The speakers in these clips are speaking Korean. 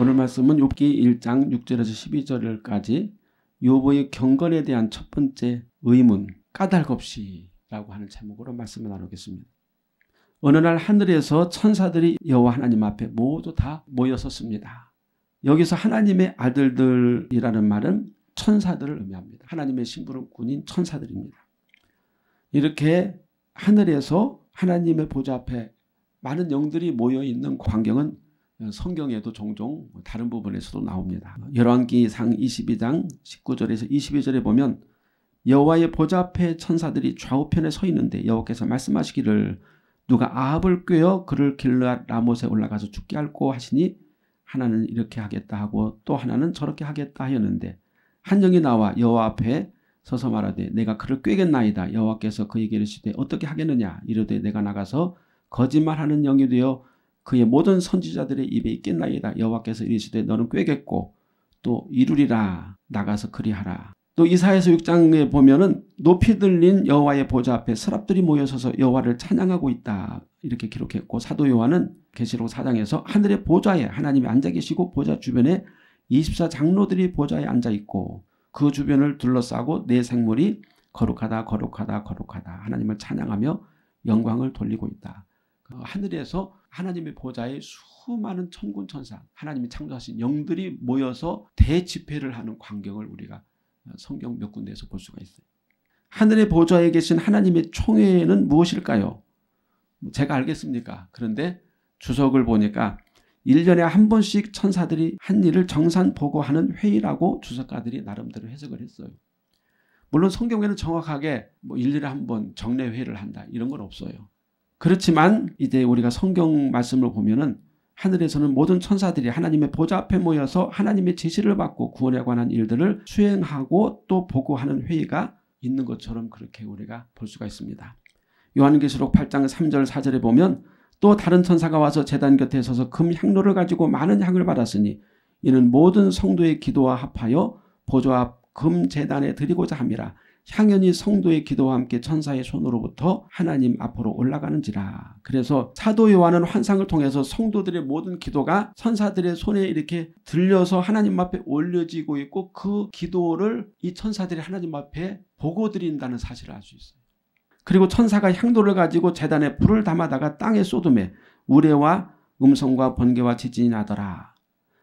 오늘 말씀은 욥기 1장 6절에서 12절까지 욥의 경건에 대한 첫 번째 의문 까닭없이라고 하는 제목으로 말씀을 나누겠습니다. 어느 날 하늘에서 천사들이 여호와 하나님 앞에 모두 다 모여섰습니다. 여기서 하나님의 아들들이라는 말은 천사들을 의미합니다. 하나님의 신부름 군인 천사들입니다. 이렇게 하늘에서 하나님의 보좌 앞에 많은 영들이 모여 있는 광경은 성경에도 종종 뭐 다른 부분에서도 나옵니다. 열왕기상 22장 19절에서 22절에 보면 여호와의 보좌 앞에 천사들이 좌우편에 서 있는데 여호께서 말씀하시기를 누가 아합을 꿰어 그를 길라 라못에 올라가서 죽게 할고 하시니 하나는 이렇게 하겠다 하고 또 하나는 저렇게 하겠다 하였는데 한 영이 나와 여호와 앞에 서서 말하되 내가 그를 꿰겠나이다 여호와께서 그에게 이시되 어떻게 하겠느냐 이르되 내가 나가서 거짓말하는 영이 되어 그의 모든 선지자들의 입에 있겠나이다. 여호와께서 이르시되 너는 꾀겠고 또 이루리라 나가서 그리하라. 또 이사에서 6장에 보면은 높이 들린 여호와의 보좌 앞에 서랍들이 모여서서 여호와를 찬양하고 있다. 이렇게 기록했고 사도 요한은 계시록 4장에서 하늘의 보좌에 하나님이 앉아 계시고 보좌 주변에 24 장로들이 보좌에 앉아 있고 그 주변을 둘러싸고 내 생물이 거룩하다 거룩하다 거룩하다 하나님을 찬양하며 영광을 돌리고 있다. 그 하늘에서 하나님의 보좌에 수많은 천군 천사, 하나님이 창조하신 영들이 모여서 대집회를 하는 광경을 우리가 어, 성경 몇 군데에서 볼 수가 있어요. 하늘의 보좌에 계신 하나님의 총회는 무엇일까요? 뭐 제가 알겠습니까? 그런데 주석을 보니까 1년에 한 번씩 천사들이 한 일을 정산 보고하는 회의라고 주석가들이 나름대로 해석을 했어요. 물론 성경에는 정확하게 뭐 1년에 한 번 정례회의를 한다 이런 건 없어요. 그렇지만 이제 우리가 성경 말씀을 보면은 하늘에서는 모든 천사들이 하나님의 보좌 앞에 모여서 하나님의 지시를 받고 구원에 관한 일들을 수행하고 또 보고하는 회의가 있는 것처럼 그렇게 우리가 볼 수가 있습니다. 요한계시록 8장 3절 4절에 보면 또 다른 천사가 와서 재단 곁에 서서 금 향로를 가지고 많은 향을 받았으니 이는 모든 성도의 기도와 합하여 보좌 앞금 재단에 드리고자 함이라 향연이 성도의 기도와 함께 천사의 손으로부터 하나님 앞으로 올라가는지라. 그래서 사도 요한은 환상을 통해서 성도들의 모든 기도가 천사들의 손에 이렇게 들려서 하나님 앞에 올려지고 있고 그 기도를 이 천사들이 하나님 앞에 보고 드린다는 사실을 알 수 있어요. 그리고 천사가 향도를 가지고 재단에 불을 담아다가 땅에 쏟음에 우레와 음성과 번개와 지진이 나더라.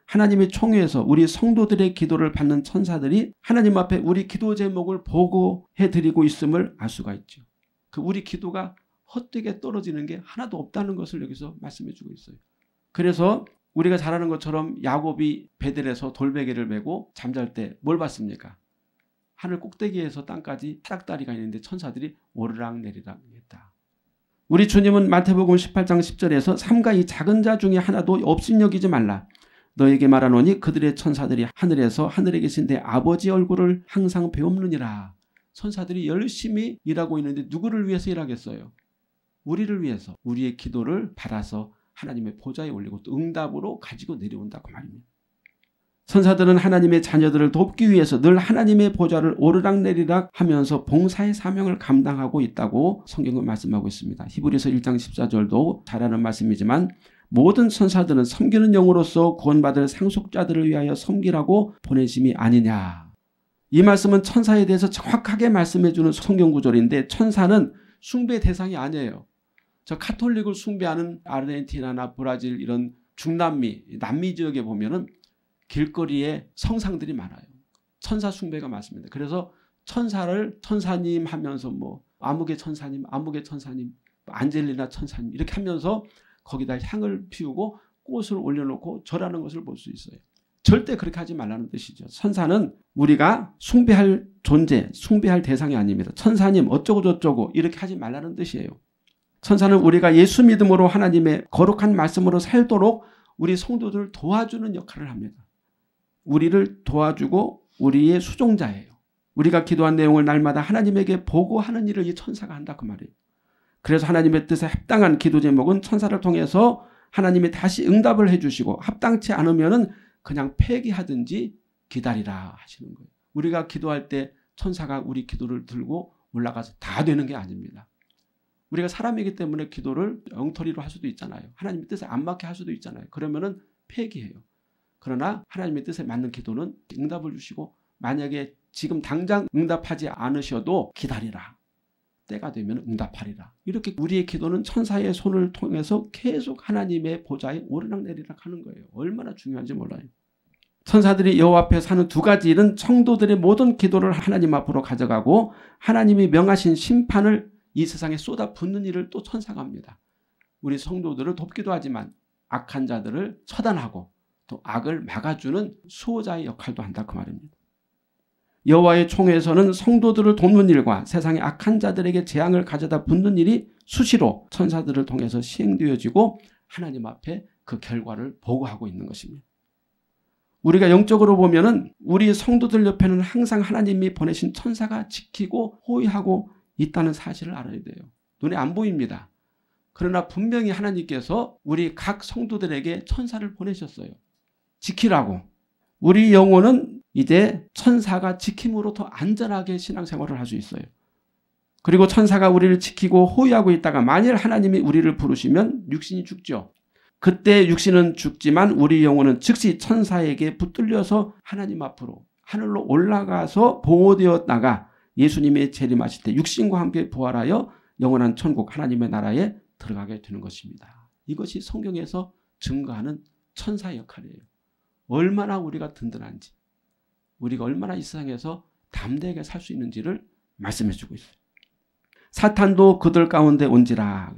하나님의 총회에서 우리 성도들의 기도를 받는 천사들이 하나님 앞에 우리 기도 제목을 보고해 드리고 있음을 알 수가 있죠. 그 우리 기도가 헛되게 떨어지는 게 하나도 없다는 것을 여기서 말씀해 주고 있어요. 그래서 우리가 잘 아는 것처럼 야곱이 베델에서 돌베개를 메고 잠잘 때 뭘 봤습니까? 하늘 꼭대기에서 땅까지 타락다리가 있는데 천사들이 오르락 내리락 했다. 우리 주님은 마태복음 18장 10절에서 삼가 이 작은 자 중에 하나도 업신여기지 말라. 너에게 말하노니 그들의 천사들이 하늘에서 하늘에 계신 내 아버지 얼굴을 항상 배웁느니라. 천사들이 열심히 일하고 있는데 누구를 위해서 일하겠어요? 우리를 위해서 우리의 기도를 받아서 하나님의 보좌에 올리고 또 응답으로 가지고 내려온다고 말입니다. 천사들은 하나님의 자녀들을 돕기 위해서 늘 하나님의 보좌를 오르락내리락 하면서 봉사의 사명을 감당하고 있다고 성경은 말씀하고 있습니다. 히브리서 1장 14절도 잘하는 말씀이지만 모든 천사들은 섬기는 영으로서 구원받을 상속자들을 위하여 섬기라고 보내심이 아니냐. 이 말씀은 천사에 대해서 정확하게 말씀해주는 성경 구절인데 천사는 숭배 대상이 아니에요. 저 카톨릭을 숭배하는 아르헨티나나 브라질 이런 중남미, 남미 지역에 보면은 길거리에 성상들이 많아요. 천사 숭배가 많습니다. 그래서 천사를 천사님 하면서 뭐 암흑의 천사님, 암흑의 천사님, 뭐 안젤리나 천사님 이렇게 하면서 거기다 향을 피우고 꽃을 올려놓고 절하는 것을 볼 수 있어요. 절대 그렇게 하지 말라는 뜻이죠. 천사는 우리가 숭배할 존재, 숭배할 대상이 아닙니다. 천사님 어쩌고저쩌고 이렇게 하지 말라는 뜻이에요. 천사는 우리가 예수 믿음으로 하나님의 거룩한 말씀으로 살도록 우리 성도들을 도와주는 역할을 합니다. 우리를 도와주고 우리의 수종자예요. 우리가 기도한 내용을 날마다 하나님에게 보고하는 일을 이 천사가 한다 그 말이에요. 그래서 하나님의 뜻에 합당한 기도 제목은 천사를 통해서 하나님이 다시 응답을 해주시고 합당치 않으면은 그냥 폐기하든지 기다리라 하시는 거예요. 우리가 기도할 때 천사가 우리 기도를 들고 올라가서 다 되는 게 아닙니다. 우리가 사람이기 때문에 기도를 엉터리로 할 수도 있잖아요. 하나님의 뜻에 안 맞게 할 수도 있잖아요. 그러면은 폐기해요. 그러나 하나님의 뜻에 맞는 기도는 응답을 주시고 만약에 지금 당장 응답하지 않으셔도 기다리라. 때가 되면 응답하리라. 이렇게 우리의 기도는 천사의 손을 통해서 계속 하나님의 보좌에 오르락내리락 하는 거예요. 얼마나 중요한지 몰라요. 천사들이 여호와 앞에 사는 두 가지 일은 청도들의 모든 기도를 하나님 앞으로 가져가고 하나님이 명하신 심판을 이 세상에 쏟아붓는 일을 또 천사가 합니다. 우리 성도들을 돕기도 하지만 악한 자들을 처단하고 또 악을 막아주는 수호자의 역할도 한다 그 말입니다. 여호와의 총에서는 성도들을 돕는 일과 세상의 악한 자들에게 재앙을 가져다 붙는 일이 수시로 천사들을 통해서 시행되어지고 하나님 앞에 그 결과를 보고하고 있는 것입니다. 우리가 영적으로 보면은 우리 성도들 옆에는 항상 하나님이 보내신 천사가 지키고 호위하고 있다는 사실을 알아야 돼요. 눈에 안 보입니다. 그러나 분명히 하나님께서 우리 각 성도들에게 천사를 보내셨어요. 지키라고. 우리 영혼은 이제 천사가 지킴으로 더 안전하게 신앙생활을 할 수 있어요. 그리고 천사가 우리를 지키고 호위하고 있다가 만일 하나님이 우리를 부르시면 육신이 죽죠. 그때 육신은 죽지만 우리 영혼은 즉시 천사에게 붙들려서 하나님 앞으로 하늘로 올라가서 보호되었다가 예수님의 재림하실 때 육신과 함께 부활하여 영원한 천국 하나님의 나라에 들어가게 되는 것입니다. 이것이 성경에서 증거하는 천사 역할이에요. 얼마나 우리가 든든한지, 우리가 얼마나 이 세상에서 담대하게 살 수 있는지를 말씀해 주고 있어요. 사탄도 그들 가운데 온지라.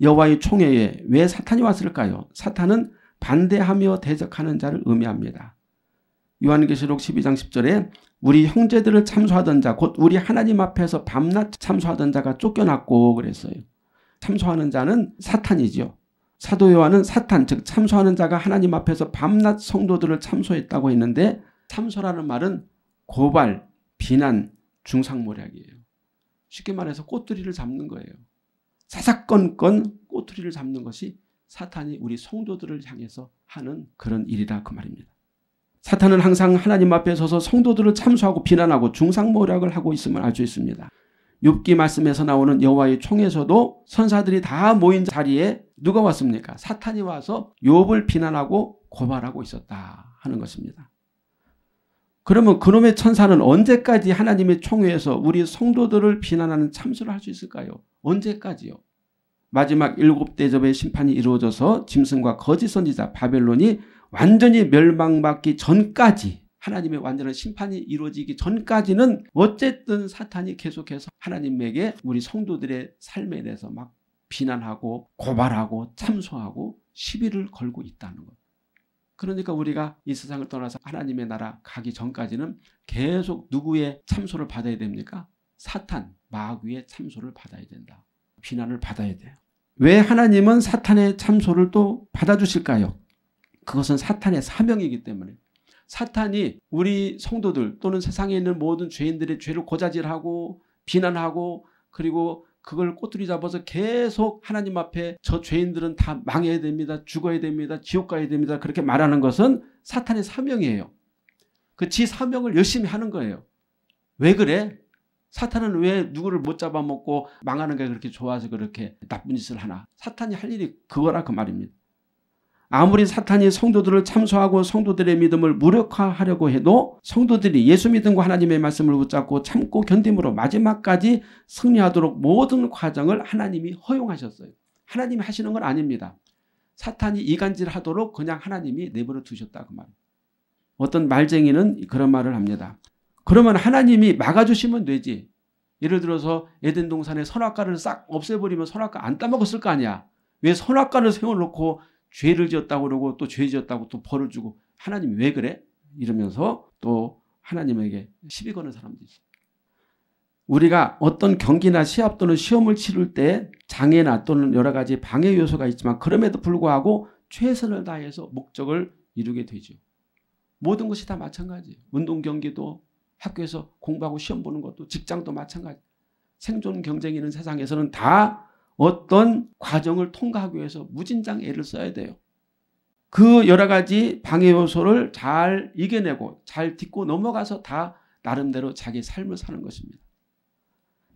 여와의 총회에 왜 사탄이 왔을까요? 사탄은 반대하며 대적하는 자를 의미합니다. 요한계시록 12장 10절에 우리 형제들을 참소하던 자, 곧 우리 하나님 앞에서 밤낮 참소하던 자가 쫓겨났고 그랬어요. 참소하는 자는 사탄이지 사도 요한은 사탄 즉 참소하는 자가 하나님 앞에서 밤낮 성도들을 참소했다고 했는데 참소라는 말은 고발, 비난, 중상모략이에요. 쉽게 말해서 꼬투리를 잡는 거예요. 사사건건 꼬투리를 잡는 것이 사탄이 우리 성도들을 향해서 하는 그런 일이다 그 말입니다. 사탄은 항상 하나님 앞에 서서 성도들을 참소하고 비난하고 중상모략을 하고 있음을 알 수 있습니다. 욥기 말씀에서 나오는 여호와의 총에서도 선사들이 다 모인 자리에 누가 왔습니까? 사탄이 와서 욥을 비난하고 고발하고 있었다 하는 것입니다. 그러면 그놈의 천사는 언제까지 하나님의 총회에서 우리 성도들을 비난하는 참수를 할 수 있을까요? 언제까지요? 마지막 일곱 대접의 심판이 이루어져서 짐승과 거짓 선지자 바벨론이 완전히 멸망받기 전까지 하나님의 완전한 심판이 이루어지기 전까지는 어쨌든 사탄이 계속해서 하나님에게 우리 성도들의 삶에 대해서 막 비난하고 고발하고 참소하고 시비를 걸고 있다는 것. 그러니까 우리가 이 세상을 떠나서 하나님의 나라 가기 전까지는 계속 누구의 참소를 받아야 됩니까? 사탄, 마귀의 참소를 받아야 된다. 비난을 받아야 돼요. 왜 하나님은 사탄의 참소를 또 받아주실까요? 그것은 사탄의 사명이기 때문에. 사탄이 우리 성도들 또는 세상에 있는 모든 죄인들의 죄를 고자질하고 비난하고 그리고 그걸 꼬투리 잡아서 계속 하나님 앞에 저 죄인들은 다 망해야 됩니다. 죽어야 됩니다. 지옥 가야 됩니다. 그렇게 말하는 것은 사탄의 사명이에요. 그 지 사명을 열심히 하는 거예요. 왜 그래? 사탄은 왜 누구를 못 잡아먹고 망하는 게 그렇게 좋아서 그렇게 나쁜 짓을 하나? 사탄이 할 일이 그거라 그 말입니다. 아무리 사탄이 성도들을 참소하고 성도들의 믿음을 무력화하려고 해도 성도들이 예수 믿음과 하나님의 말씀을 붙잡고 참고 견딤으로 마지막까지 승리하도록 모든 과정을 하나님이 허용하셨어요. 하나님이 하시는 건 아닙니다. 사탄이 이간질하도록 그냥 하나님이 내버려 두셨다 그 말. 어떤 말쟁이는 그런 말을 합니다. 그러면 하나님이 막아주시면 되지. 예를 들어서 에덴 동산에 선악과를 싹 없애버리면 선악과 안 따먹었을 거 아니야. 왜 선악과를 세워놓고 죄를 지었다고 그러고 또 죄 지었다고 또 벌을 주고 하나님 왜 그래? 이러면서 또 하나님에게 시비 거는 사람도 있어요. 우리가 어떤 경기나 시합 또는 시험을 치를 때 장애나 또는 여러 가지 방해 요소가 있지만 그럼에도 불구하고 최선을 다해서 목적을 이루게 되죠. 모든 것이 다 마찬가지예요. 운동 경기도 학교에서 공부하고 시험 보는 것도 직장도 마찬가지. 예요 생존 경쟁이 있는 세상에서는 다 어떤 과정을 통과하기 위해서 무진장 애를 써야 돼요. 그 여러 가지 방해 요소를 잘 이겨내고 잘 딛고 넘어가서 다 나름대로 자기 삶을 사는 것입니다.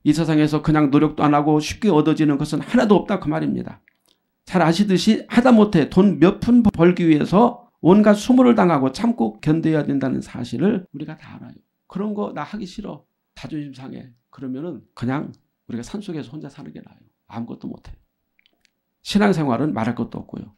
이 세상에서 그냥 노력도 안 하고 쉽게 얻어지는 것은 하나도 없다 그 말입니다. 잘 아시듯이 하다못해 돈 몇 푼 벌기 위해서 온갖 수모를 당하고 참고 견뎌야 된다는 사실을 우리가 다 알아요. 그런 거 나 하기 싫어. 자존심 상해. 그러면은 그냥 우리가 산속에서 혼자 사는 게 나아요. 아무것도 못해요. 신앙생활은 말할 것도 없고요.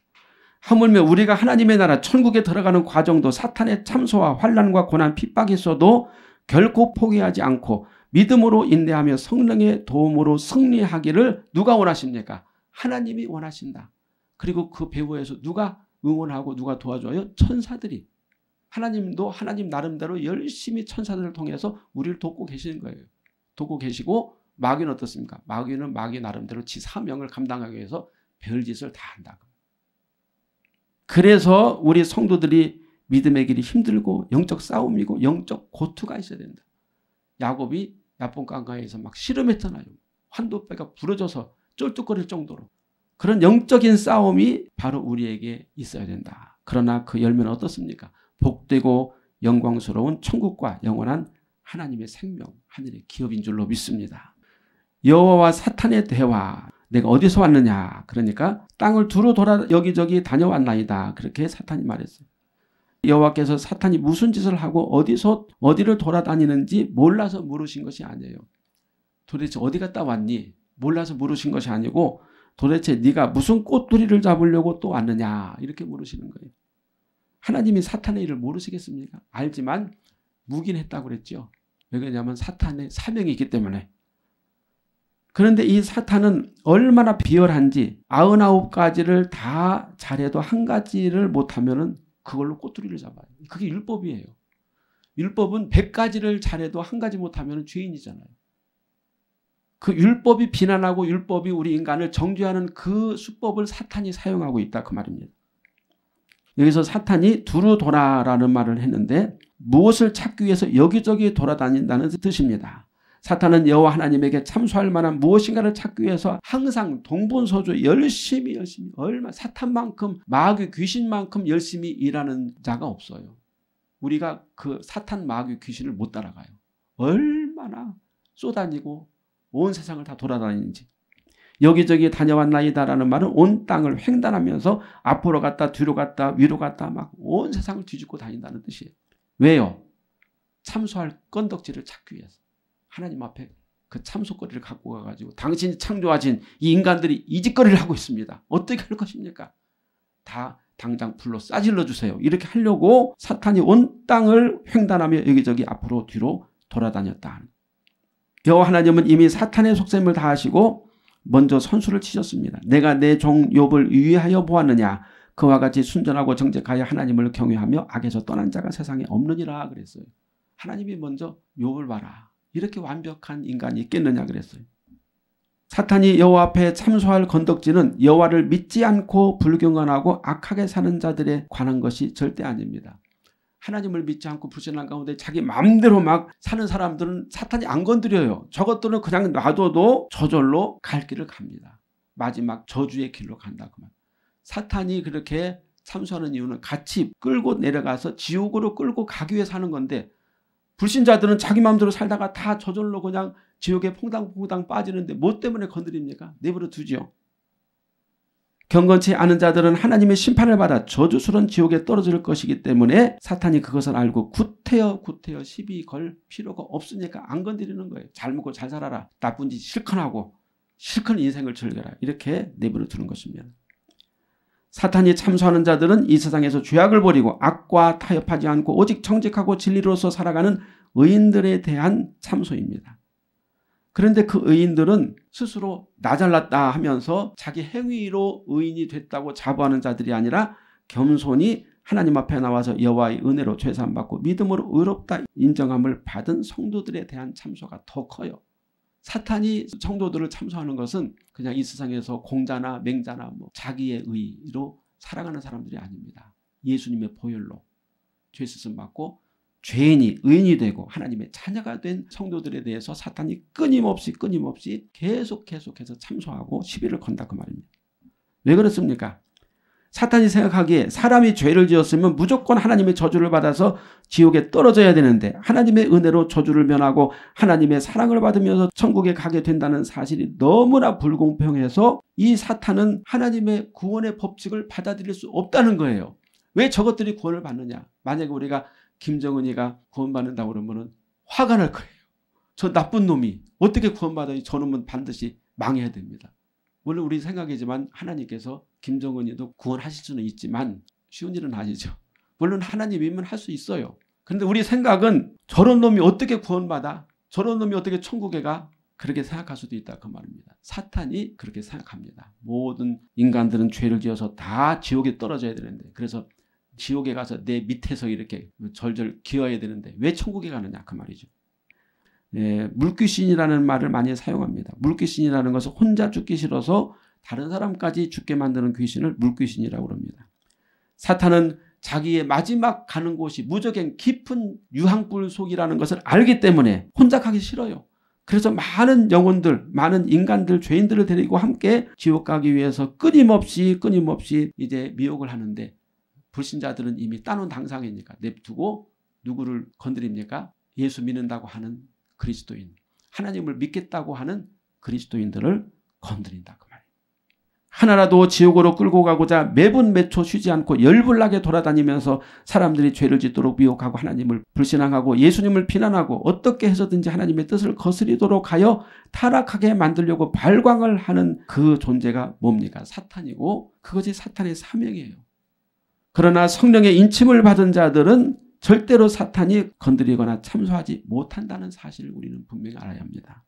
하물며 우리가 하나님의 나라 천국에 들어가는 과정도 사탄의 참소와 환란과 고난 핍박이 있도 결코 포기하지 않고 믿음으로 인내하며 성령의 도움으로 승리하기를 누가 원하십니까? 하나님이 원하신다. 그리고 그 배후에서 누가 응원하고 누가 도와줘요? 천사들이. 하나님도 하나님 나름대로 열심히 천사들을 통해서 우리를 돕고 계시는 거예요. 돕고 계시고 마귀는 어떻습니까? 마귀는 마귀 나름대로 지 사명을 감당하기 위해서 별짓을 다 한다. 그래서 우리 성도들이 믿음의 길이 힘들고 영적 싸움이고 영적 고투가 있어야 된다. 야곱이 야본 강가에서 막 씨름했잖아요. 환도뼈가 부러져서 쫄뚝거릴 정도로. 그런 영적인 싸움이 바로 우리에게 있어야 된다. 그러나 그 열매는 어떻습니까? 복되고 영광스러운 천국과 영원한 하나님의 생명, 하늘의 기업인 줄로 믿습니다. 여호와와 사탄의 대화. 내가 어디서 왔느냐? 그러니까 땅을 두루 돌아 여기저기 다녀왔나이다. 그렇게 사탄이 말했어요. 여호와께서 사탄이 무슨 짓을 하고 어디서 어디를 돌아다니는지 몰라서 물으신 것이 아니에요. 도대체 어디 갔다 왔니? 몰라서 물으신 것이 아니고 도대체 네가 무슨 꽃두리를 잡으려고 또 왔느냐? 이렇게 물으시는 거예요. 하나님이 사탄의 일을 모르시겠습니까? 알지만 무긴 했다고 그랬죠. 왜 그러냐면 사탄의 사명이 있기 때문에 그런데 이 사탄은 얼마나 비열한지 아흔아홉 가지를 다 잘해도 한 가지를 못하면은 그걸로 꼬투리를 잡아요. 그게 율법이에요. 율법은 백 가지를 잘해도 한 가지 못하면 죄인이잖아요. 그 율법이 비난하고 율법이 우리 인간을 정죄하는 그 수법을 사탄이 사용하고 있다 그 말입니다. 여기서 사탄이 두루 돌아라는 말을 했는데 무엇을 찾기 위해서 여기저기 돌아다닌다는 뜻입니다. 사탄은 여호와 하나님에게 참소할 만한 무엇인가를 찾기 위해서 항상 동분서주 열심히 열심히 얼마 사탄만큼 마귀 귀신만큼 열심히 일하는 자가 없어요. 우리가 그 사탄 마귀 귀신을 못 따라가요. 얼마나 쏘다니고 온 세상을 다 돌아다니는지 여기저기 다녀왔나이다라는 말은 온 땅을 횡단하면서 앞으로 갔다 뒤로 갔다 위로 갔다 막 온 세상을 뒤집고 다닌다는 뜻이에요. 왜요? 참소할 건덕지를 찾기 위해서. 하나님 앞에 그 참소거리를 갖고 가가지고 당신이 창조하신 이 인간들이 이짓거리를 하고 있습니다. 어떻게 할 것입니까? 다 당장 불로 싸질러 주세요. 이렇게 하려고 사탄이 온 땅을 횡단하며 여기저기 앞으로 뒤로 돌아다녔다. 여호와 하나님은 이미 사탄의 속셈을 다 하시고 먼저 선수를 치셨습니다. 내가 내 종 욥을 유의하여 보았느냐 그와 같이 순전하고 정직하여 하나님을 경외하며 악에서 떠난 자가 세상에 없느니라 그랬어요. 하나님이 먼저 욥을 봐라. 이렇게 완벽한 인간이 있겠느냐 그랬어요. 사탄이 여호와 앞에 참소할 건덕지는 여호와를 믿지 않고 불경건하고 악하게 사는 자들에 관한 것이 절대 아닙니다. 하나님을 믿지 않고 불신한 가운데 자기 마음대로 막 사는 사람들은 사탄이 안 건드려요. 저것들은 그냥 놔둬도 저절로 갈 길을 갑니다. 마지막 저주의 길로 간다 그만. 사탄이 그렇게 참수하는 이유는 같이 끌고 내려가서 지옥으로 끌고 가기 위해 사는 건데 불신자들은 자기 마음대로 살다가 다 저절로 그냥 지옥에 퐁당퐁당 빠지는데 뭐 때문에 건드립니까? 내버려 두지요. 경건치 않은 자들은 하나님의 심판을 받아 저주스런 지옥에 떨어질 것이기 때문에 사탄이 그것을 알고 구태여 구태여 시비 걸 필요가 없으니까 안 건드리는 거예요. 잘 먹고 잘 살아라. 나쁜 짓 실컷 하고 실컷 인생을 즐겨라. 이렇게 내버려 두는 것입니다. 사탄이 참소하는 자들은 이 세상에서 죄악을 버리고 악과 타협하지 않고 오직 정직하고 진리로서 살아가는 의인들에 대한 참소입니다. 그런데 그 의인들은 스스로 나 잘났다 하면서 자기 행위로 의인이 됐다고 자부하는 자들이 아니라 겸손히 하나님 앞에 나와서 여호와의 은혜로 죄사 받고 믿음으로 의롭다 인정함을 받은 성도들에 대한 참소가 더 커요. 사탄이 성도들을 참소하는 것은 그냥 이 세상에서 공자나 맹자나 뭐 자기의 의로 살아가는 사람들이 아닙니다. 예수님의 보혈로 죄 씻음 받고 죄인이 의인이 되고 하나님의 자녀가 된 성도들에 대해서 사탄이 끊임없이 끊임없이 계속 계속해서 참소하고 시비를 건다 그 말입니다. 왜 그렇습니까? 사탄이 생각하기에 사람이 죄를 지었으면 무조건 하나님의 저주를 받아서 지옥에 떨어져야 되는데 하나님의 은혜로 저주를 면하고 하나님의 사랑을 받으면서 천국에 가게 된다는 사실이 너무나 불공평해서 이 사탄은 하나님의 구원의 법칙을 받아들일 수 없다는 거예요. 왜 저것들이 구원을 받느냐? 만약에 우리가 김정은이가 구원받는다고 그러면 화가 날 거예요. 저 나쁜 놈이 어떻게 구원받아니 저놈은 반드시 망해야 됩니다. 물론 우리 생각이지만 하나님께서 김정은이도 구원하실 수는 있지만 쉬운 일은 아니죠. 물론 하나님이면 할 수 있어요. 그런데 우리 생각은 저런 놈이 어떻게 구원받아? 저런 놈이 어떻게 천국에 가? 그렇게 생각할 수도 있다 그 말입니다. 사탄이 그렇게 생각합니다. 모든 인간들은 죄를 지어서 다 지옥에 떨어져야 되는데 그래서 지옥에 가서 내 밑에서 이렇게 절절 기어야 되는데 왜 천국에 가느냐 그 말이죠. 예, 물귀신이라는 말을 많이 사용합니다. 물귀신이라는 것은 혼자 죽기 싫어서 다른 사람까지 죽게 만드는 귀신을 물귀신이라고 합니다. 사탄은 자기의 마지막 가는 곳이 무적행 깊은 유황불 속이라는 것을 알기 때문에 혼자 가기 싫어요. 그래서 많은 영혼들, 많은 인간들, 죄인들을 데리고 함께 지옥 가기 위해서 끊임없이 끊임없이 이제 미혹을 하는데 불신자들은 이미 따놓은 당상이니까 냅두고 누구를 건드립니까? 예수 믿는다고 하는 그리스도인, 하나님을 믿겠다고 하는 그리스도인들을 건드린다. 하나라도 지옥으로 끌고 가고자 매분 매초 쉬지 않고 열불나게 돌아다니면서 사람들이 죄를 짓도록 미혹하고 하나님을 불신앙하고 예수님을 비난하고 어떻게 해서든지 하나님의 뜻을 거스리도록 하여 타락하게 만들려고 발광을 하는 그 존재가 뭡니까? 사탄이고 그것이 사탄의 사명이에요. 그러나 성령의 인침을 받은 자들은 절대로 사탄이 건드리거나 참소하지 못한다는 사실을 우리는 분명히 알아야 합니다.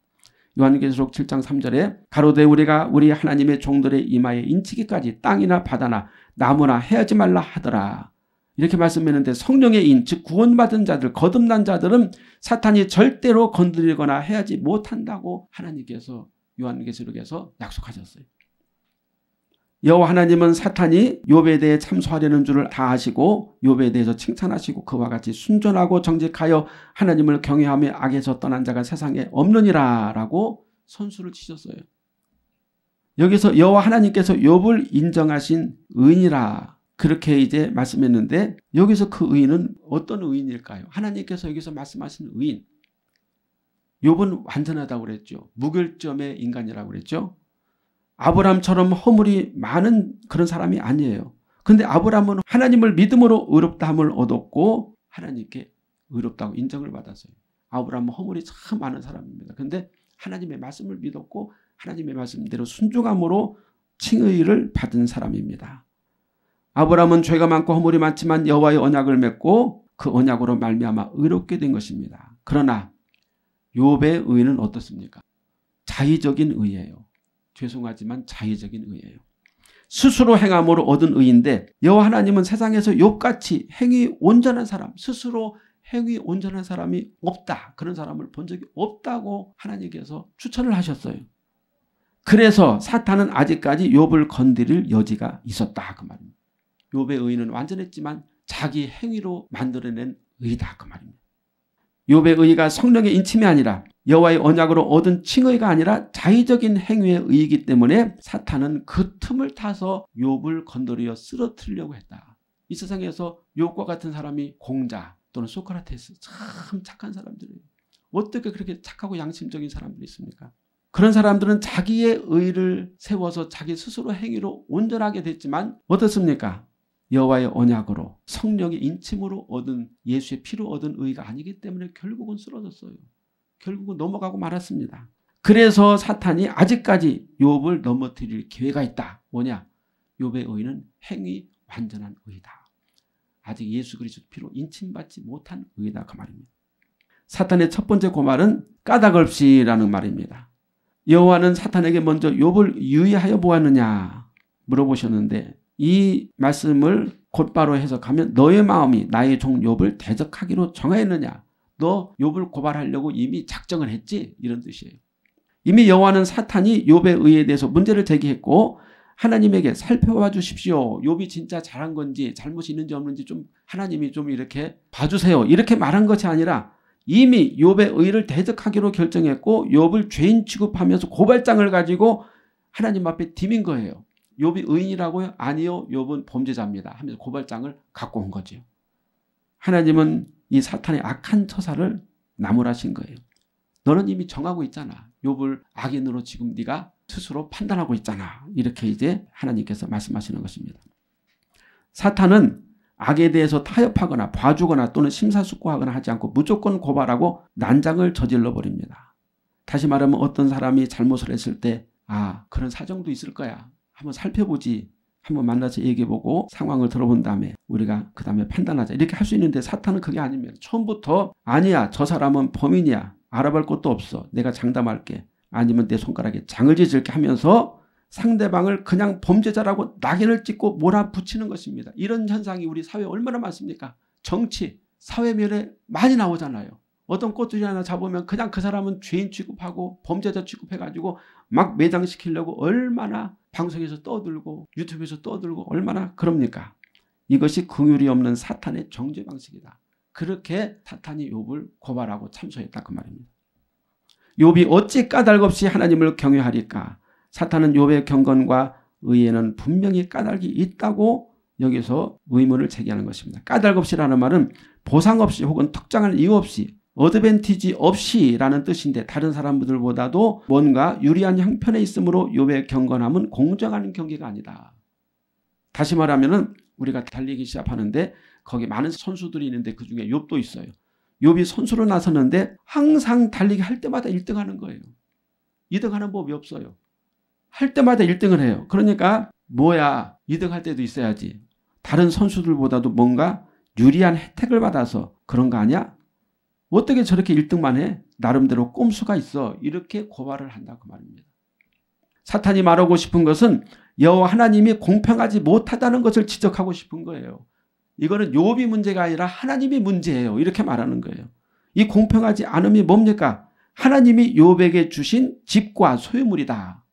요한계시록 7장 3절에 가로되 우리가 우리 하나님의 종들의 이마에 인치기까지 땅이나 바다나 나무나 해하지 말라 하더라. 이렇게 말씀했는데 성령의 인, 즉 구원받은 자들, 거듭난 자들은 사탄이 절대로 건드리거나 해하지 못한다고 하나님께서 요한계시록에서 약속하셨어요. 여호와 하나님은 사탄이 욥에 대해 참소하려는 줄을 다 아시고 욥에 대해서 칭찬하시고 그와 같이 순전하고 정직하여 하나님을 경외하며 악에서 떠난 자가 세상에 없느니라라고 선수를 치셨어요. 여기서 여호와 하나님께서 욥을 인정하신 의인이라 그렇게 이제 말씀했는데 여기서 그 의인은 어떤 의인일까요? 하나님께서 여기서 말씀하신 의인. 욥은 완전하다고 그랬죠. 무결점의 인간이라고 그랬죠. 아브라함처럼 허물이 많은 그런 사람이 아니에요. 근데 아브라함은 하나님을 믿음으로 의롭다함을 얻었고 하나님께 의롭다고 인정을 받았어요. 아브라함은 허물이 참 많은 사람입니다. 근데 하나님의 말씀을 믿었고 하나님의 말씀대로 순종함으로 칭의를 받은 사람입니다. 아브라함은 죄가 많고 허물이 많지만 여호와의 언약을 맺고 그 언약으로 말미암아 의롭게 된 것입니다. 그러나 요배의 의는 어떻습니까? 자의적인 의예요. 죄송하지만 자의적인 의예요. 스스로 행함으로 얻은 의인데 여호와 하나님은 세상에서 욥같이 행위 온전한 사람, 스스로 행위 온전한 사람이 없다. 그런 사람을 본 적이 없다고 하나님께서 추천을 하셨어요. 그래서 사탄은 아직까지 욥을 건드릴 여지가 있었다 그 말입니다. 욥의 의는 완전했지만 자기 행위로 만들어낸 의다 그 말입니다. 욥의 의가 성령의 인침이 아니라 여호와의 언약으로 얻은 칭의가 아니라 자의적인 행위의 의이기 때문에 사탄은 그 틈을 타서 욥을 건드려 쓰러뜨리려고 했다. 이 세상에서 욥과 같은 사람이 공자 또는 소크라테스 참 착한 사람들이에요. 어떻게 그렇게 착하고 양심적인 사람들이 있습니까? 그런 사람들은 자기의 의를 세워서 자기 스스로 행위로 온전하게 됐지만 어떻습니까? 여호와의 언약으로 성령의 인침으로 얻은 예수의 피로 얻은 의가 아니기 때문에 결국은 쓰러졌어요. 결국은 넘어가고 말았습니다. 그래서 사탄이 아직까지 욥을 넘어뜨릴 기회가 있다. 뭐냐? 욥의 의는 행위 완전한 의다. 아직 예수 그리스도 피로 인침받지 못한 의다 그 말입니다. 사탄의 첫 번째 고말은 까닭 없이라는 말입니다. 여호와는 사탄에게 먼저 욥을 유의하여 보았느냐 물어보셨는데 이 말씀을 곧바로 해석하면 너의 마음이 나의 종 욥을 대적하기로 정하였느냐 너 욥을 고발하려고 이미 작정을 했지 이런 뜻이에요. 이미 여호와는 사탄이 욥의 의에 대해서 문제를 제기했고 하나님에게 살펴봐 주십시오. 욥이 진짜 잘한 건지 잘못이 있는지 없는지 좀 하나님이 좀 이렇게 봐주세요. 이렇게 말한 것이 아니라 이미 욥의 의를 대적하기로 결정했고 욥을 죄인 취급하면서 고발장을 가지고 하나님 앞에 디민 거예요. 욥이 의인이라고요? 아니요. 욥은 범죄자입니다. 하면서 고발장을 갖고 온 거죠. 하나님은 이 사탄의 악한 처사를 나무라신 거예요. 너는 이미 정하고 있잖아. 욥을 악인으로 지금 네가 스스로 판단하고 있잖아. 이렇게 이제 하나님께서 말씀하시는 것입니다. 사탄은 악에 대해서 타협하거나 봐주거나 또는 심사숙고하거나 하지 않고 무조건 고발하고 난장을 저질러 버립니다. 다시 말하면 어떤 사람이 잘못을 했을 때 아, 그런 사정도 있을 거야. 한번 살펴보지 한번 만나서 얘기해보고 상황을 들어본 다음에 우리가 그 다음에 판단하자 이렇게 할 수 있는데 사탄은 그게 아니면 처음부터 아니야 저 사람은 범인이야 알아볼 것도 없어 내가 장담할게 아니면 내 손가락에 장을 지질게 하면서 상대방을 그냥 범죄자라고 낙인을 찍고 몰아붙이는 것입니다. 이런 현상이 우리 사회에 얼마나 많습니까? 정치, 사회면에 많이 나오잖아요. 어떤 꽃들이 하나 잡으면 그냥 그 사람은 죄인 취급하고 범죄자 취급해가지고 막 매장시키려고 얼마나 방송에서 떠들고 유튜브에서 떠들고 얼마나 그럽니까? 이것이 긍율이 없는 사탄의 정죄 방식이다. 그렇게 사탄이 욥을 고발하고 참소했다 그 말입니다. 욥이 어찌 까닭없이 하나님을 경외하리까? 사탄은 욥의 경건과 의에는 분명히 까닭이 있다고 여기서 의문을 제기하는 것입니다. 까닭없이라는 말은 보상 없이 혹은 특정한 이유 없이 어드밴티지 없이라는 뜻인데 다른 사람들보다도 뭔가 유리한 형편에 있으므로 욥의 경건함은 공정한 경기가 아니다. 다시 말하면 우리가 달리기 시작하는데 거기 많은 선수들이 있는데 그 중에 욥도 있어요. 욥이 선수로 나섰는데 항상 달리기 할 때마다 1등하는 거예요. 2등하는 법이 없어요. 할 때마다 1등을 해요. 그러니까 뭐야 2등할 때도 있어야지. 다른 선수들보다도 뭔가 유리한 혜택을 받아서 그런 거 아니야? 어떻게 저렇게 1등만 해? 나름대로 꼼수가 있어. 이렇게 고발을 한다고 말입니다. 사탄이 말하고 싶은 것은 여호와 하나님이 공평하지 못하다는 것을 지적하고 싶은 거예요. 이거는 요비 문제가 아니라 하나님이 문제예요. 이렇게 말하는 거예요. 이 공평하지 않음이 뭡니까? 하나님이 요백에 주신 집과 소유물이다.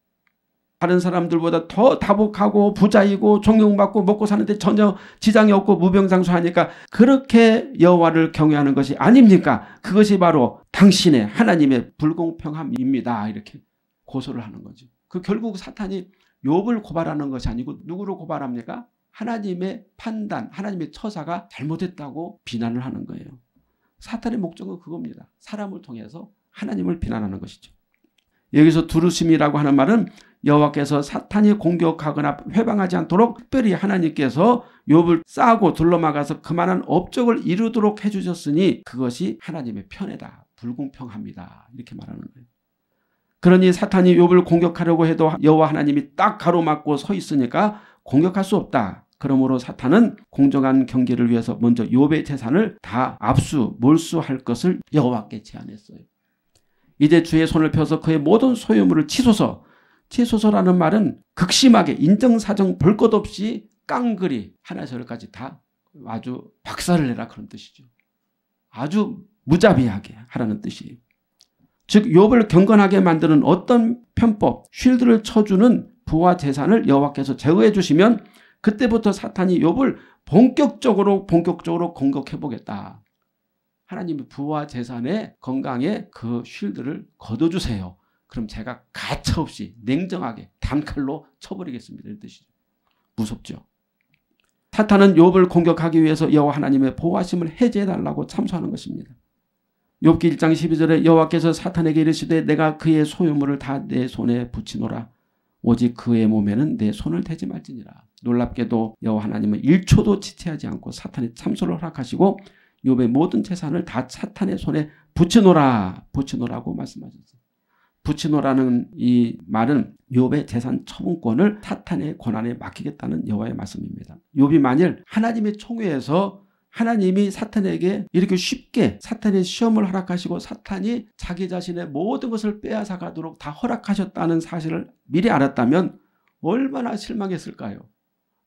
다른 사람들보다 더 다복하고 부자이고 존경받고 먹고 사는데 전혀 지장이 없고 무병장수하니까 그렇게 여호와를 경외하는 것이 아닙니까? 그것이 바로 당신의 하나님의 불공평함입니다. 이렇게 고소를 하는 거죠. 그 결국 사탄이 욥을 고발하는 것이 아니고 누구를 고발합니까? 하나님의 판단, 하나님의 처사가 잘못했다고 비난을 하는 거예요. 사탄의 목적은 그겁니다. 사람을 통해서 하나님을 비난하는 것이죠. 여기서 두루심이라고 하는 말은 여호와께서 사탄이 공격하거나 회방하지 않도록 특별히 하나님께서 욥을 싸고 둘러막아서 그만한 업적을 이루도록 해주셨으니 그것이 하나님의 편이다 불공평합니다. 이렇게 말하는 거예요. 그러니 사탄이 욥을 공격하려고 해도 여호와 하나님이 딱 가로막고 서 있으니까 공격할 수 없다. 그러므로 사탄은 공정한 경계를 위해서 먼저 욥의 재산을 다 압수 몰수할 것을 여호와께 제안했어요. 이제 주의 손을 펴서 그의 모든 소유물을 치소서 최소서라는 말은 극심하게 인정사정 볼 것 없이 깡그리 하나 절까지 다 아주 박살을 내라 그런 뜻이죠. 아주 무자비하게 하라는 뜻이에요. 즉 욥을 경건하게 만드는 어떤 편법, 쉴드를 쳐주는 부와 재산을 여호와께서 제어해 주시면 그때부터 사탄이 욥을 본격적으로 본격적으로 공격해 보겠다. 하나님의 부와 재산의 건강에 그 쉴드를 거둬 주세요. 그럼 제가 가차없이 냉정하게 단칼로 쳐버리겠습니다. 이 뜻이죠. 무섭죠. 사탄은 욥을 공격하기 위해서 여호와 하나님의 보호하심을 해제해 달라고 참소하는 것입니다. 욥기 1장 12절에 여호와께서 사탄에게 이르시되 내가 그의 소유물을 다 내 손에 붙이노라 오직 그의 몸에는 내 손을 대지 말지니라. 놀랍게도 여호와 하나님은 1초도 지체하지 않고 사탄의 참소를 허락하시고 욥의 모든 재산을 다 사탄의 손에 붙이노라 붙이노라고 말씀하셨어요. 부치노라는이 말은 욥의 재산 처분권을 사탄의 권한에 맡기겠다는 여호와의 말씀입니다. 욥이 만일 하나님의 총회에서 하나님이 사탄에게 이렇게 쉽게 사탄의 시험을 허락하시고 사탄이 자기 자신의 모든 것을 빼앗아 가도록 다 허락하셨다는 사실을 미리 알았다면 얼마나 실망했을까요?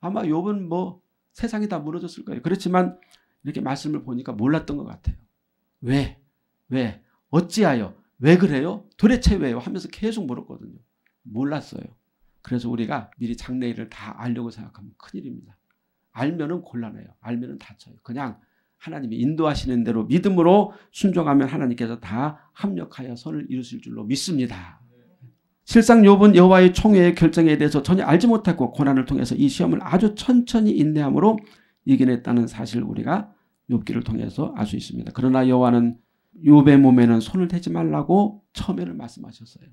아마 욥은 뭐 세상이 다 무너졌을 거예요. 그렇지만 이렇게 말씀을 보니까 몰랐던 것 같아요. 왜? 왜? 어찌하여 왜 그래요? 도대체 왜요? 하면서 계속 물었거든요. 몰랐어요. 그래서 우리가 미리 장래일을 다 알려고 생각하면 큰일입니다. 알면은 곤란해요. 알면은 다쳐요. 그냥 하나님이 인도하시는 대로 믿음으로 순종하면 하나님께서 다 합력하여 선을 이루실 줄로 믿습니다. 실상 요번 여호와의 총회의 결정에 대해서 전혀 알지 못했고 고난을 통해서 이 시험을 아주 천천히 인내함으로 이겨냈다는 사실을 우리가 욥기를 통해서 알 수 있습니다. 그러나 여호와는 요배 몸에는 손을 대지 말라고 처음에는 말씀하셨어요.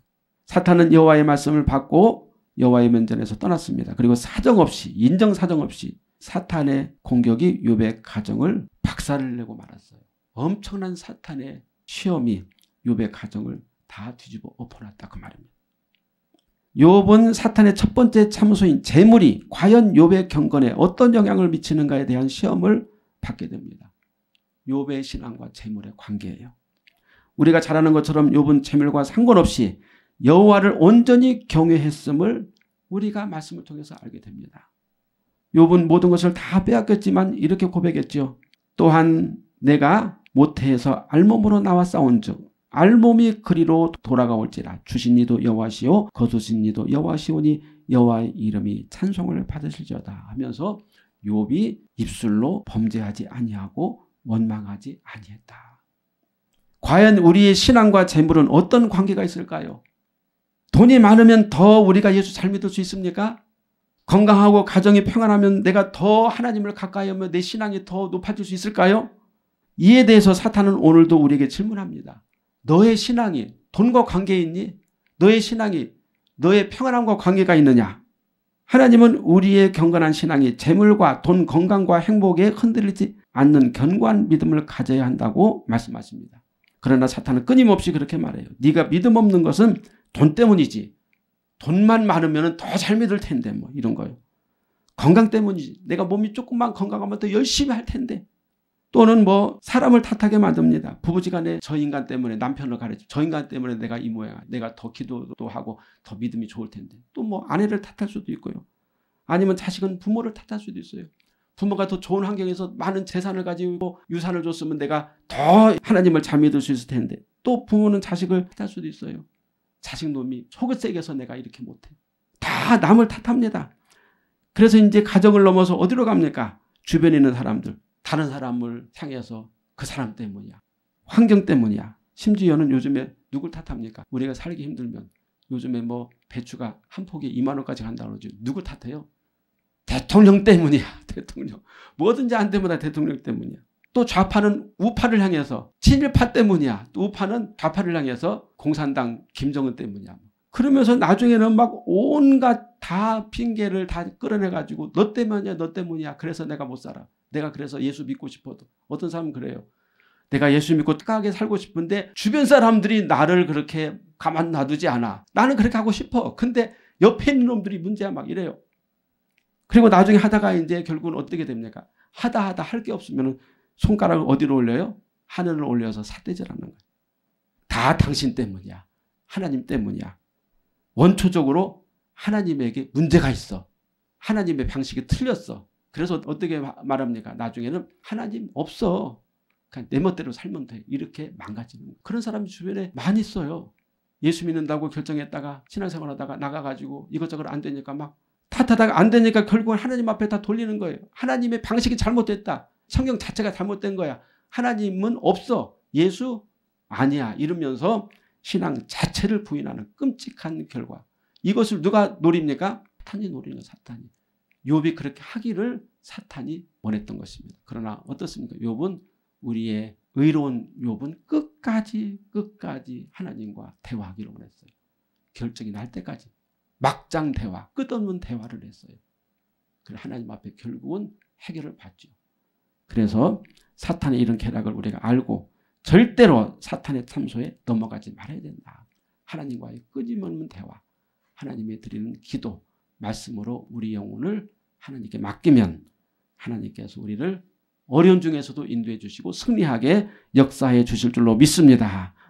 사탄은 여와의 말씀을 받고 여와의 면전에서 떠났습니다. 그리고 사정없이 인정 사정없이 사탄의 공격이 요배 가정을 박살을 내고 말았어요. 엄청난 사탄의 시험이 요배 가정을 다 뒤집어 엎어놨다 그 말입니다. 욥은 사탄의 첫 번째 참소인 재물이 과연 욥의 경건에 어떤 영향을 미치는가에 대한 시험을 받게 됩니다. 욥의 신앙과 재물의 관계예요. 우리가 잘 아는 것처럼 욥은 재물과 상관없이 여호와를 온전히 경외했음을 우리가 말씀을 통해서 알게 됩니다. 욥은 모든 것을 다 빼앗겼지만 이렇게 고백했죠. 또한 내가 모태에서 알몸으로 나와 싸운즉 알몸이 그리로 돌아가올지라 주신이도 여호와시오 거두신이도 여호와시오니 여호와의 이름이 찬송을 받으실지어다 하면서 욥이 입술로 범죄하지 아니하고 원망하지 아니했다. 과연 우리의 신앙과 재물은 어떤 관계가 있을까요? 돈이 많으면 더 우리가 예수 잘 믿을 수 있습니까? 건강하고 가정이 평안하면 내가 더 하나님을 가까이 하며 내 신앙이 더 높아질 수 있을까요? 이에 대해서 사탄은 오늘도 우리에게 질문합니다. 너의 신앙이 돈과 관계 있니? 너의 신앙이 너의 평안함과 관계가 있느냐? 하나님은 우리의 경건한 신앙이 재물과 돈, 건강과 행복에 흔들리지 않는 견고한 믿음을 가져야 한다고 말씀하십니다. 그러나 사탄은 끊임없이 그렇게 말해요. 네가 믿음 없는 것은 돈 때문이지. 돈만 많으면 더 잘 믿을 텐데 뭐 이런 거요 건강 때문이지. 내가 몸이 조금만 건강하면 더 열심히 할 텐데. 또는 뭐 사람을 탓하게 만듭니다. 부부지간에 저 인간 때문에 남편을 가르치, 저 인간 때문에 내가 이 모양, 내가 더 기도도 하고 더 믿음이 좋을 텐데. 또 뭐 아내를 탓할 수도 있고요. 아니면 자식은 부모를 탓할 수도 있어요. 부모가 더 좋은 환경에서 많은 재산을 가지고 유산을 줬으면 내가 더 하나님을 잘 믿을 수 있을 텐데 또 부모는 자식을 탓할 수도 있어요. 자식 놈이 속을 세게서 내가 이렇게 못해. 다 남을 탓합니다. 그래서 이제 가정을 넘어서 어디로 갑니까? 주변에 있는 사람들, 다른 사람을 향해서 그 사람 때문이야. 환경 때문이야. 심지어는 요즘에 누굴 탓합니까? 우리가 살기 힘들면 요즘에 뭐 배추가 한폭에 2만 원까지 간다 그러지. 누굴 탓해요? 대통령 때문이야. 대통령. 뭐든지 안 되면 다 대통령 때문이야. 또 좌파는 우파를 향해서 친일파 때문이야. 또 우파는 좌파를 향해서 공산당 김정은 때문이야. 그러면서 나중에는 막 온갖 다 핑계를 다 끌어내가지고 너 때문이야, 너 때문이야. 그래서 내가 못 살아. 내가 그래서 예수 믿고 싶어도. 어떤 사람은 그래요. 내가 예수 믿고 착하게 살고 싶은데 주변 사람들이 나를 그렇게 가만 놔두지 않아. 나는 그렇게 하고 싶어. 근데 옆에 있는 놈들이 문제야 막 이래요. 그리고 나중에 하다가 이제 결국은 어떻게 됩니까? 하다 하다 할 게 없으면 손가락을 어디로 올려요? 하늘을 올려서 삿대질하는 거예요. 다 당신 때문이야. 하나님 때문이야. 원초적으로 하나님에게 문제가 있어. 하나님의 방식이 틀렸어. 그래서 어떻게 말합니까? 나중에는 하나님 없어. 그냥 내 멋대로 살면 돼. 이렇게 망가지는 거예요. 그런 사람 주변에 많이 있어요. 예수 믿는다고 결정했다가 신앙생활 하다가 나가가지고 이것저것 안 되니까 막 탓하다가 안 되니까 결국은 하나님 앞에 다 돌리는 거예요. 하나님의 방식이 잘못됐다. 성경 자체가 잘못된 거야. 하나님은 없어. 예수 아니야. 이러면서 신앙 자체를 부인하는 끔찍한 결과. 이것을 누가 노립니까? 사탄이 노리는 사탄이. 욥이 그렇게 하기를 사탄이 원했던 것입니다. 그러나 어떻습니까? 욥은 우리의 의로운 욥은 끝까지 끝까지 하나님과 대화하기를 원했어요. 결정이 날 때까지. 막장 대화, 끝없는 대화를 했어요. 그래 하나님 앞에 결국은 해결을 받죠. 그래서 사탄의 이런 계략을 우리가 알고 절대로 사탄의 참소에 넘어가지 말아야 된다. 하나님과의 끊임없는 대화, 하나님의 드리는 기도, 말씀으로 우리 영혼을 하나님께 맡기면 하나님께서 우리를 어려운 중에서도 인도해 주시고 승리하게 역사해 주실 줄로 믿습니다.